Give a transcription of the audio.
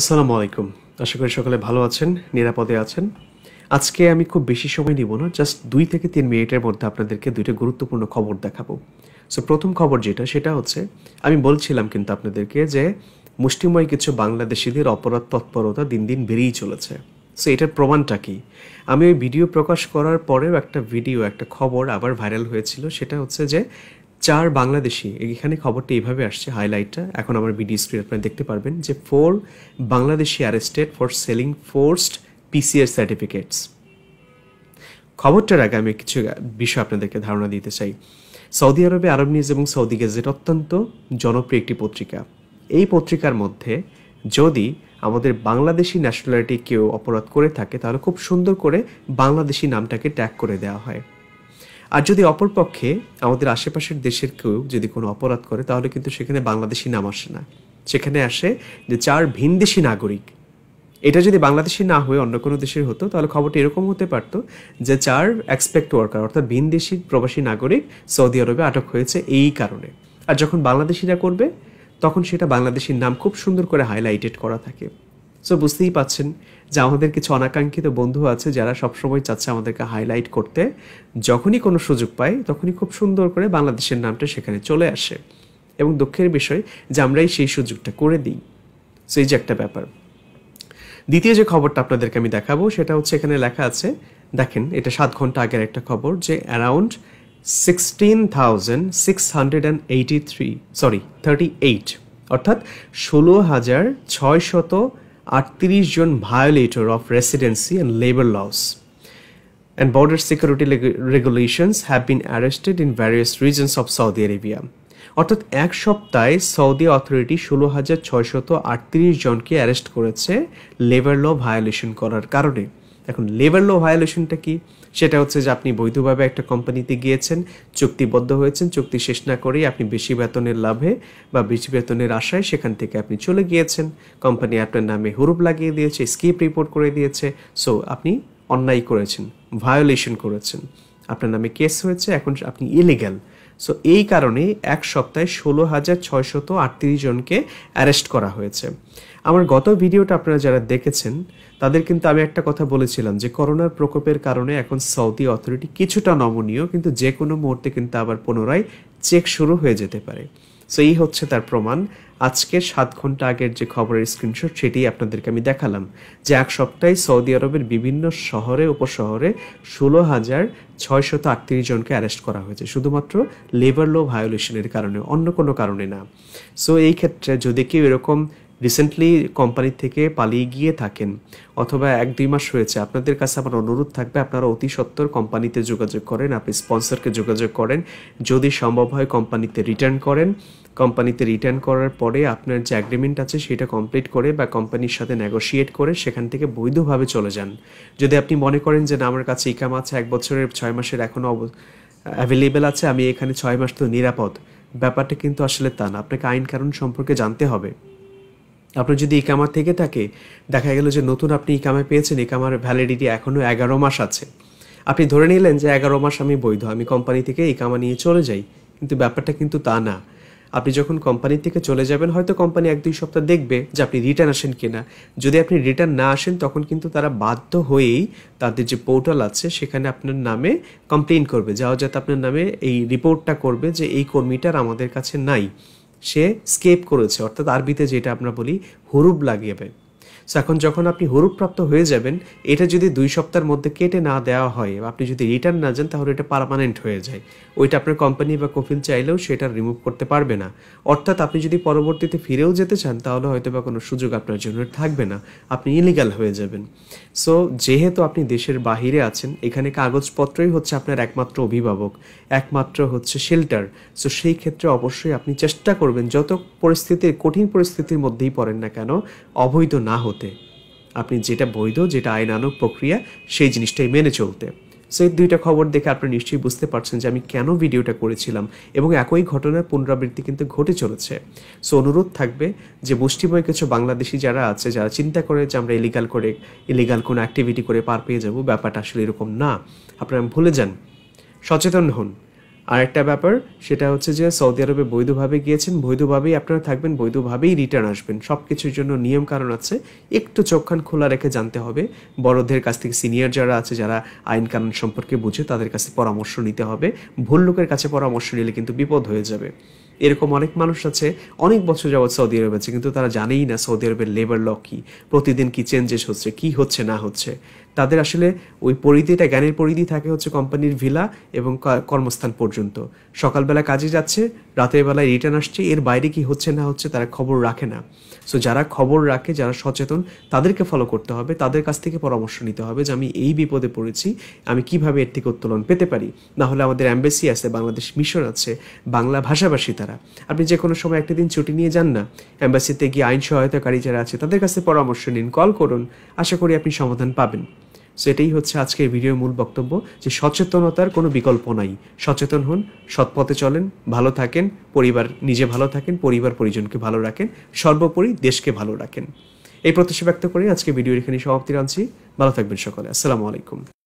আসসালামু আলাইকুম আশা করি সকলে ভালো আছেন নিরাপদে আছেন আজকে আমি খুব বেশি সময় নিব না জাস্ট দুই থেকে তিন মিনিটের মধ্যে আপনাদেরকে দুইটা গুরুত্বপূর্ণ খবর দেখাবো সো প্রথম খবর যেটা সেটা হচ্ছে আমি বলছিলাম কিন্তু আপনাদেরকে যে মুষ্টিময় কিছু বাংলাদেশিদের অপরাধ তৎপরতা দিন দিন বেড়েই চলেছে সো এটার প্রমাণটা কি আমি ওই ভিডিও প্রকাশ করার পরেও একটা ভিডিও একটা খবর আবার ভাইরাল হয়েছিল সেটা হচ্ছে যে চার বাংলাদেশি এখানে খবরটি এইভাবে আসছে হাইলাইটটা এখন আমার ভিডিও স্ক্রিনে আপনারা দেখতে পারবেন যে four Bangladeshi arrested for selling forged PCS certificates খবরটার আগে আমি কিছু বিষয় আপনাদেরকে ধারণা দিতে চাই সৌদি আরবে আরব নিউজ এবং সৌদি গেজেট অত্যন্ত জনপ্রিয় একটি পত্রিকা এই পত্রিকার মধ্যে যদি আমাদের বাংলাদেশি ন্যাশনালিটি কেউ অপরাধ করে থাকে তাহলে খুব সুন্দর করে বাংলাদেশি নামটাকে ট্যাগ করে দেওয়া হয় আর যদি অপরপক্ষে আমাদের আশেপাশের দেশের কেউ যদি কোনো অপরাধ করে তাহলে কিন্তু সেখানে বাংলাদেশি নাম আসে না সেখানে আসে যে চার ভিনদেশি নাগরিক এটা যদি বাংলাদেশি না হয়ে অন্য কোনো দেশের হতো তাহলে খবরটা এরকম হতে পারত যে চার এক্সপেক্ট ওয়ার্কার অর্থাৎ ভিনদেশি প্রবাসী নাগরিক সৌদি আরবে আটক হয়েছে এই কারণে আর যখন বাংলাদেশিরা করবে তখন সেটা বাংলাদেশির নাম খুব সুন্দর করে হাইলাইটেড করা থাকে সো বুঝতেই পাচ্ছেন যে আমাদের কিছু অনাকাঙ্ক্ষিত বন্ধু আছে যারা সবসময় চাচ্ছে আমাদেরকে হাইলাইট করতে যখনই কোনো সুযোগ পায় তখনই খুব সুন্দর করে বাংলাদেশের নামটা সেখানে চলে আসে এবং দুঃখের বিষয় যে আমরাই সেই সুযোগটা করে দিই সো এই যে একটা ব্যাপার দ্বিতীয় যে খবরটা আপনাদেরকে আমি দেখাবো সেটা হচ্ছে এখানে লেখা আছে দেখেন এটা সাত ঘন্টা আগের একটা খবর যে around sixteen thousand six hundred and eighty three sorry thirty eight অর্থাৎ ষোলো হাজার ছয়শত আটত্রিশ জন violator of residency and labour laws and border security regulations have been arrested in various regions of Saudi Arabia অর্থাৎ এক সপ্তাহে সৌদি অথরিটি ষোলো হাজার ছয়শত আটত্রিশ জনকে অ্যারেস্ট করেছে লেবার ল ভায়োলেশন করার কারণে এখন লেবার ল ভায়োলেশনটা কি সেটা হচ্ছে যে আপনি বৈধভাবে একটা কোম্পানিতে গিয়েছেন চুক্তিবদ্ধ হয়েছেন চুক্তি শেষ না করেই আপনি বেশি বেতনের লাভে বা বেশি বেতনের আশায় সেখান থেকে আপনি চলে গিয়েছেন কোম্পানি আপনার নামে হুরুপ লাগিয়ে দিয়েছে স্কিপ রিপোর্ট করে দিয়েছে সো আপনি অন্যায় করেছেন ভায়োলেশন করেছেন আপনার নামে কেস হয়েছে এখন আপনি ইলিগ্যাল সো এই কারণে এক সপ্তাহে ষোলো হাজার ছয়শত আটত্রিশ জনকে অ্যারেস্ট করা হয়েছে আমার গত ভিডিওটা আপনারা যারা দেখেছেন তাদের কিন্তু আমি একটা কথা বলেছিলাম যে করোনার প্রকোপের কারণে এখন সৌদি অথরিটি কিছুটা নমনীয় কিন্তু যে কোনো মুহূর্তে কিন্তু আবার পুনরায় চেক শুরু হয়ে যেতে পারে সো এই হচ্ছে তার প্রমাণ আজকের সাত ঘন্টা আগের যে খবরের স্ক্রিনশট সেটি আপনাদেরকে আমি দেখালাম যে এক সপ্তাহে সৌদি আরবের বিভিন্ন শহরে উপশহরে ষোলো হাজার ছয়শত আটত্রিশ জনকে অ্যারেস্ট করা হয়েছে শুধুমাত্র লেবার ল ভায়োলেশনের কারণে অন্য কোনো কারণে না সো এই ক্ষেত্রে যদি কেউ এরকম রিসেন্টলি কোম্পানি থেকে পালিয়ে গিয়ে থাকেন অথবা এক দুই মাস হয়েছে আপনাদের কাছে আমার অনুরোধ থাকবে আপনারা অতি সত্বর কোম্পানিতে যোগাযোগ করেন আপনি স্পন্সরকে যোগাযোগ করেন যদি সম্ভব হয় কোম্পানিতে রিটার্ন করেন কোম্পানিতে রিটার্ন করার পরে আপনার যে অ্যাগ্রিমেন্ট আছে সেটা কমপ্লিট করে বা কোম্পানির সাথে নেগোশিয়েট করে সেখান থেকে বৈধভাবে চলে যান যদি আপনি মনে করেন যে না আমার কাছে ইকাম আছে এক বছরের ছয় মাসের এখনও অ্যাভেলেবেল আছে আমি এখানে ছয় মাস তো নিরাপদ ব্যাপারটা কিন্তু আসলে তা না আপনাকে আইন কারণ সম্পর্কে জানতে হবে আপনার যদি ইকামা থেকে থাকে দেখা গেল যে নতুন আপনি ইকামে পেয়েছেন ইকামার ভ্যালিডিটি এখনও এগারো মাস আছে আপনি ধরে নিলেন যে এগারো মাস আমি বৈধ আমি কোম্পানি থেকে ইকামা নিয়ে চলে যাই কিন্তু ব্যাপারটা কিন্তু তা না আপনি যখন কোম্পানি থেকে চলে যাবেন হয়তো কোম্পানি এক দুই সপ্তাহ দেখবে যে আপনি রিটার্ন আসেন কিনা যদি আপনি রিটার্ন না আসেন তখন কিন্তু তারা বাধ্য হয়েই তাদের যে পোর্টাল আছে সেখানে আপনার নামে কমপ্লেন করবে যাও যাতে আপনার নামে এই রিপোর্টটা করবে যে এই কর্মীটার আমাদের কাছে নাই সে স্কেপ করেছে অর্থাৎ আরবিতে যেটা আমরা বলি হরুব লাগিয়ে সো এখন যখন আপনি হরুপ্রাপ্ত হয়ে যাবেন এটা যদি দুই সপ্তাহের মধ্যে কেটে না দেওয়া হয় আপনি যদি রিটার্ন না যান তাহলে এটা পারমানেন্ট হয়ে যায় ওইটা আপনার কোম্পানি বা কফিল চাইলেও সেটা রিমুভ করতে পারবে না অর্থাৎ আপনি যদি পরবর্তীতে ফিরেও যেতে চান তাহলে হয়তো বা কোনো সুযোগ আপনার জন্য থাকবে না আপনি ইলিগাল হয়ে যাবেন সো যেহেতু আপনি দেশের বাহিরে আছেন এখানে কাগজপত্রই হচ্ছে আপনার একমাত্র অভিভাবক একমাত্র হচ্ছে শেল্টার সো সেই ক্ষেত্রে অবশ্যই আপনি চেষ্টা করবেন যত পরিস্থিতির কঠিন পরিস্থিতির মধ্যেই পড়েন না কেন অবৈধ না হতে হতে আপনি যেটা বৈধ যেটা আনক প্রক্রিয়া সেই জিনিসটাই মেনে চলতে সো এই দুইটা খবর দেখে আপনি নিশ্চয়ই বুঝতে পারছেন যে আমি কেন ভিডিওটা করেছিলাম এবং একই ঘটনার পুনরাবৃত্তি কিন্তু ঘটে চলেছে সো অনুরোধ থাকবে যে মুষ্টিময় কিছু বাংলাদেশি যারা আছে যারা চিন্তা করে যে আমরা ইলিগাল করে ইলিগাল কোনো অ্যাক্টিভিটি করে পার পেয়ে যাব ব্যাপারটা আসলে এরকম না আপনারা ভুলে যান সচেতন হন আরেকটা ব্যাপার সেটা হচ্ছে যে সৌদি আরবে বৈধভাবে গিয়েছেন বৈধভাবেই আপনারা থাকবেন বৈধভাবেই রিটার্ন আসবেন সব কিছুর জন্য নিয়ম কারণ আছে একটু চোখখান খোলা রেখে জানতে হবে বড়দের কাছ থেকে সিনিয়র যারা আছে যারা আইন কানুন সম্পর্কে বুঝে তাদের কাছে পরামর্শ নিতে হবে ভুল লোকের কাছে পরামর্শ নিলে কিন্তু বিপদ হয়ে যাবে এরকম অনেক মানুষ আছে অনেক বছর যাবৎ সৌদি আরবে আছে কিন্তু তারা জানেই না সৌদি আরবের লেবার ল কী প্রতিদিন কি চেঞ্জেস হচ্ছে কি হচ্ছে না হচ্ছে তাদের আসলে ওই পরিধিটা জ্ঞানের পরিধি থাকে হচ্ছে কোম্পানির ভিলা এবং কর্মস্থান পর্যন্ত সকালবেলা কাজে যাচ্ছে রাতের বেলায় রিটার্ন আসছে এর বাইরে কি হচ্ছে না হচ্ছে তারা খবর রাখে না সো যারা খবর রাখে যারা সচেতন তাদেরকে ফলো করতে হবে তাদের কাছ থেকে পরামর্শ নিতে হবে যে আমি এই বিপদে পড়েছি আমি কিভাবে এর থেকে উত্তোলন পেতে পারি না হলে আমাদের অ্যাম্বাসি আছে বাংলাদেশ মিশন আছে বাংলা ভাষাভাষী তারা আপনি যে কোনো সময় একটা দিন ছুটি নিয়ে যান না অ্যাম্বাসিতে গিয়ে আইন সহায়তাকারী যারা আছে তাদের কাছে পরামর্শ নিন কল করুন আশা করি আপনি সমাধান পাবেন সেটাই হচ্ছে আজকের ভিডিওর মূল বক্তব্য যে সচেতনতার কোনো বিকল্প নাই সচেতন হন সৎ পথে চলেন ভালো থাকেন পরিবার নিজে ভালো থাকেন পরিবার পরিজনকে ভালো রাখেন সর্বোপরি দেশকে ভালো রাখেন এই প্রত্যাশা ব্যক্ত করে আজকে ভিডিও এখানে সমাপ্তি আনছি ভালো থাকবেন সকলে আসসালামু আলাইকুম